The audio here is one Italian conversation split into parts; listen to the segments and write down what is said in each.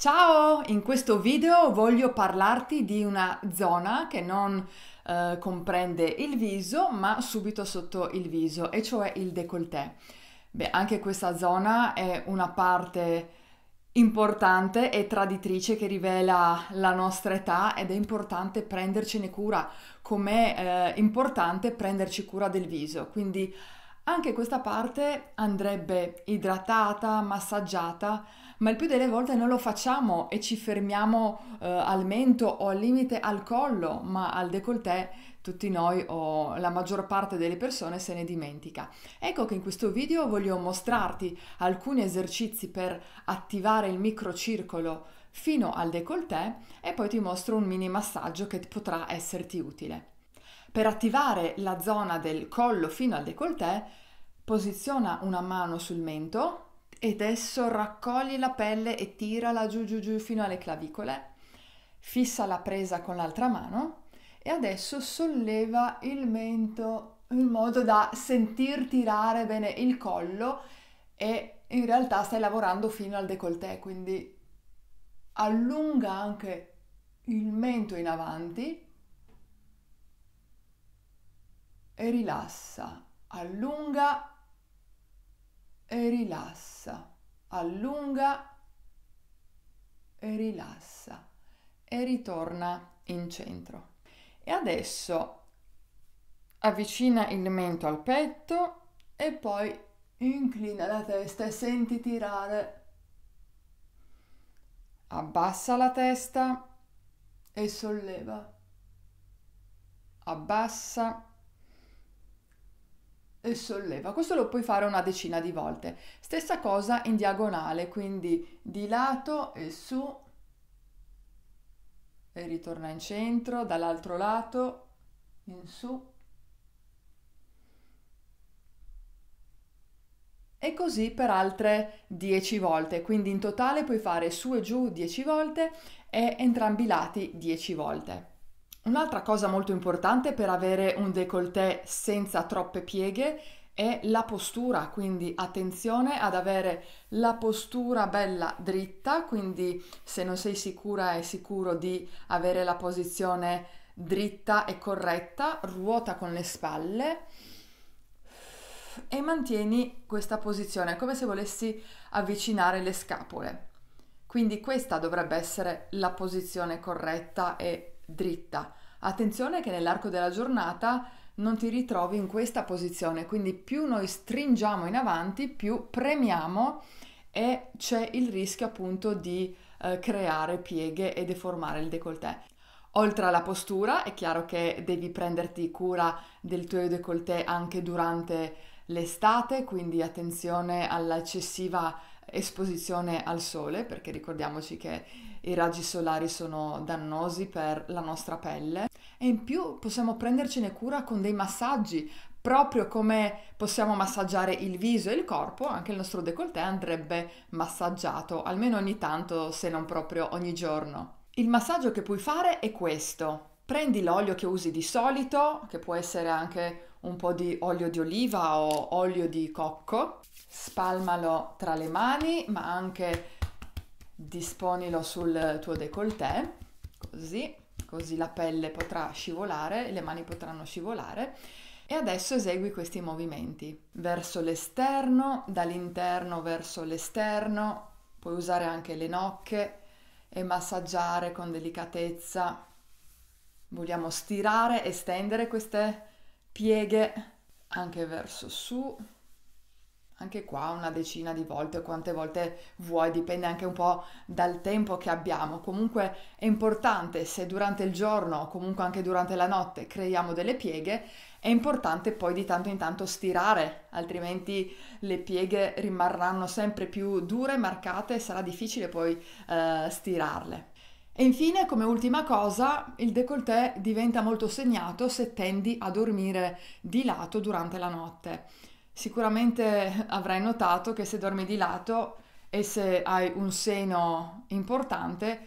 Ciao! In questo video voglio parlarti di una zona che non eh, comprende il viso ma subito sotto il viso e cioè il décolleté. Beh, anche questa zona è una parte importante e traditrice che rivela la nostra età ed è importante prendercene cura, com'è eh, importante prenderci cura del viso. Quindi anche questa parte andrebbe idratata, massaggiata ma il più delle volte non lo facciamo e ci fermiamo eh, al mento o al limite al collo, ma al décolleté tutti noi o la maggior parte delle persone se ne dimentica. Ecco che in questo video voglio mostrarti alcuni esercizi per attivare il microcircolo fino al décolleté e poi ti mostro un mini massaggio che potrà esserti utile. Per attivare la zona del collo fino al décolleté, posiziona una mano sul mento e adesso raccogli la pelle e tirala giù giù giù fino alle clavicole. Fissa la presa con l'altra mano e adesso solleva il mento in modo da sentir tirare bene il collo e in realtà stai lavorando fino al décolleté, quindi allunga anche il mento in avanti e rilassa, allunga e rilassa, allunga e rilassa e ritorna in centro. E adesso avvicina il mento al petto e poi inclina la testa e senti tirare. Abbassa la testa e solleva. Abbassa solleva. Questo lo puoi fare una decina di volte. Stessa cosa in diagonale, quindi di lato e su e ritorna in centro, dall'altro lato in su. E così per altre 10 volte, quindi in totale puoi fare su e giù 10 volte e entrambi i lati 10 volte. Un'altra cosa molto importante per avere un décolleté senza troppe pieghe è la postura, quindi attenzione ad avere la postura bella dritta, quindi se non sei sicura è sicuro di avere la posizione dritta e corretta, ruota con le spalle e mantieni questa posizione come se volessi avvicinare le scapole. Quindi questa dovrebbe essere la posizione corretta e dritta. Attenzione che nell'arco della giornata non ti ritrovi in questa posizione, quindi più noi stringiamo in avanti, più premiamo e c'è il rischio appunto di eh, creare pieghe e deformare il décolleté. Oltre alla postura, è chiaro che devi prenderti cura del tuo décolleté anche durante l'estate, quindi attenzione all'eccessiva esposizione al sole, perché ricordiamoci che i raggi solari sono dannosi per la nostra pelle e in più possiamo prendercene cura con dei massaggi, proprio come possiamo massaggiare il viso e il corpo, anche il nostro décolleté andrebbe massaggiato, almeno ogni tanto, se non proprio ogni giorno. Il massaggio che puoi fare è questo. Prendi l'olio che usi di solito, che può essere anche un po' di olio di oliva o olio di cocco, spalmalo tra le mani, ma anche disponilo sul tuo décolleté, così, così la pelle potrà scivolare, le mani potranno scivolare. E adesso esegui questi movimenti verso l'esterno, dall'interno verso l'esterno, puoi usare anche le nocche e massaggiare con delicatezza. Vogliamo stirare e stendere queste pieghe anche verso su, anche qua una decina di volte, quante volte vuoi, dipende anche un po' dal tempo che abbiamo. Comunque è importante se durante il giorno o comunque anche durante la notte creiamo delle pieghe, è importante poi di tanto in tanto stirare, altrimenti le pieghe rimarranno sempre più dure, marcate e sarà difficile poi eh, stirarle. E infine, come ultima cosa, il décolleté diventa molto segnato se tendi a dormire di lato durante la notte. Sicuramente avrai notato che se dormi di lato e se hai un seno importante,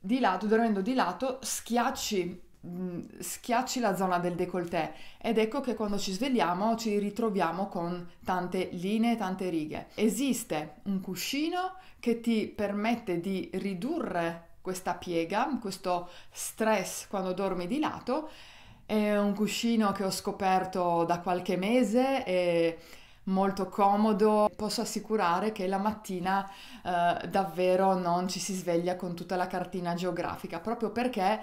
di lato, dormendo di lato, schiacci, mm, schiacci la zona del décolleté ed ecco che quando ci svegliamo ci ritroviamo con tante linee, tante righe. Esiste un cuscino che ti permette di ridurre questa piega, questo stress quando dormi di lato è un cuscino che ho scoperto da qualche mese e molto comodo. Posso assicurare che la mattina eh, davvero non ci si sveglia con tutta la cartina geografica, proprio perché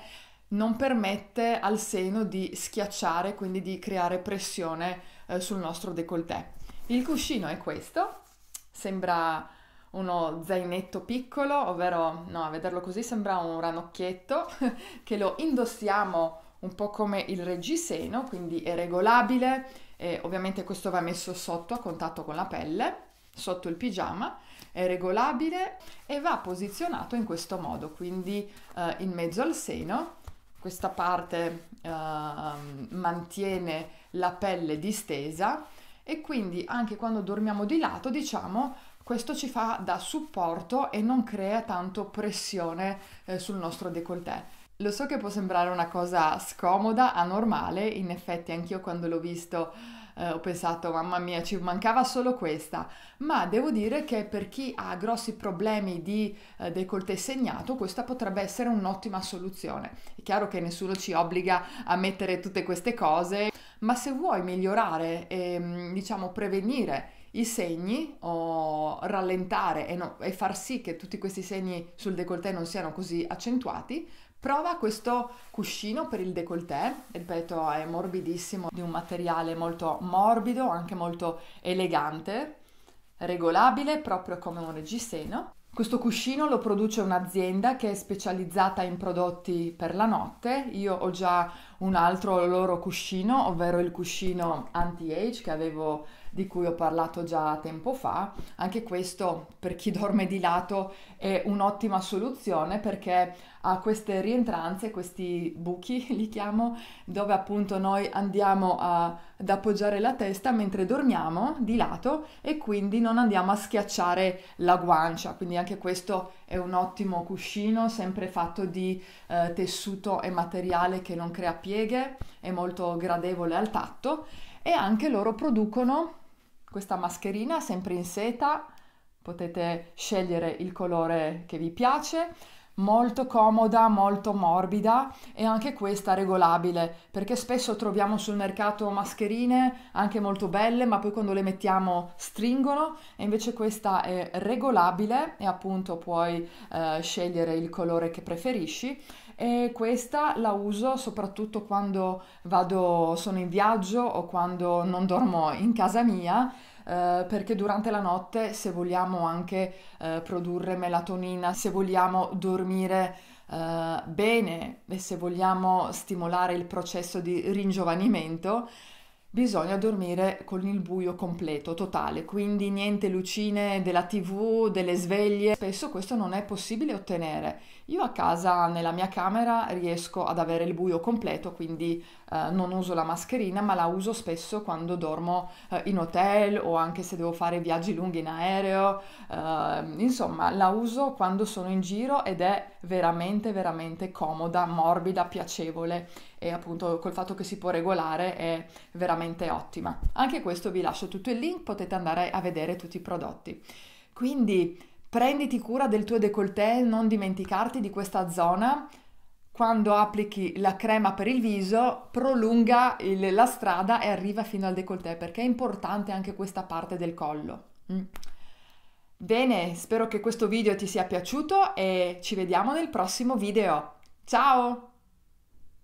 non permette al seno di schiacciare, quindi di creare pressione eh, sul nostro décolleté. Il cuscino è questo, sembra uno zainetto piccolo, ovvero no, a vederlo così sembra un ranocchietto che lo indossiamo un po' come il reggiseno, quindi è regolabile, eh, ovviamente questo va messo sotto a contatto con la pelle, sotto il pigiama, è regolabile e va posizionato in questo modo, quindi eh, in mezzo al seno, questa parte eh, mantiene la pelle distesa e quindi anche quando dormiamo di lato, diciamo, questo ci fa da supporto e non crea tanto pressione eh, sul nostro décolleté. Lo so che può sembrare una cosa scomoda, anormale, in effetti anch'io quando l'ho visto eh, ho pensato mamma mia ci mancava solo questa, ma devo dire che per chi ha grossi problemi di eh, decolte segnato questa potrebbe essere un'ottima soluzione. È chiaro che nessuno ci obbliga a mettere tutte queste cose, ma se vuoi migliorare e mm, diciamo prevenire i segni o rallentare e, no, e far sì che tutti questi segni sul décolleté non siano così accentuati, Prova questo cuscino per il décolleté, ripeto è morbidissimo, di un materiale molto morbido, anche molto elegante, regolabile proprio come un reggiseno. Questo cuscino lo produce un'azienda che è specializzata in prodotti per la notte, io ho già un altro loro cuscino, ovvero il cuscino anti-age che avevo di cui ho parlato già tempo fa. Anche questo per chi dorme di lato è un'ottima soluzione perché ha queste rientranze, questi buchi li chiamo, dove appunto noi andiamo a, ad appoggiare la testa mentre dormiamo di lato e quindi non andiamo a schiacciare la guancia. Quindi anche questo è un ottimo cuscino, sempre fatto di eh, tessuto e materiale che non crea più pieghe, è molto gradevole al tatto e anche loro producono questa mascherina sempre in seta, potete scegliere il colore che vi piace molto comoda, molto morbida e anche questa regolabile, perché spesso troviamo sul mercato mascherine anche molto belle, ma poi quando le mettiamo stringono e invece questa è regolabile e appunto puoi eh, scegliere il colore che preferisci e questa la uso soprattutto quando vado sono in viaggio o quando non dormo in casa mia eh, perché durante la notte se vogliamo anche eh, produrre melatonina, se vogliamo dormire eh, bene e se vogliamo stimolare il processo di ringiovanimento, bisogna dormire con il buio completo, totale, quindi niente lucine della tv, delle sveglie. Spesso questo non è possibile ottenere. Io a casa, nella mia camera, riesco ad avere il buio completo, quindi eh, non uso la mascherina, ma la uso spesso quando dormo eh, in hotel o anche se devo fare viaggi lunghi in aereo. Eh, insomma, la uso quando sono in giro ed è veramente veramente comoda, morbida, piacevole e appunto col fatto che si può regolare è veramente ottima. Anche questo vi lascio tutto il link, potete andare a vedere tutti i prodotti. Quindi prenditi cura del tuo décolleté, non dimenticarti di questa zona quando applichi la crema per il viso prolunga il, la strada e arriva fino al décolleté perché è importante anche questa parte del collo. Mm. Bene, spero che questo video ti sia piaciuto e ci vediamo nel prossimo video. Ciao!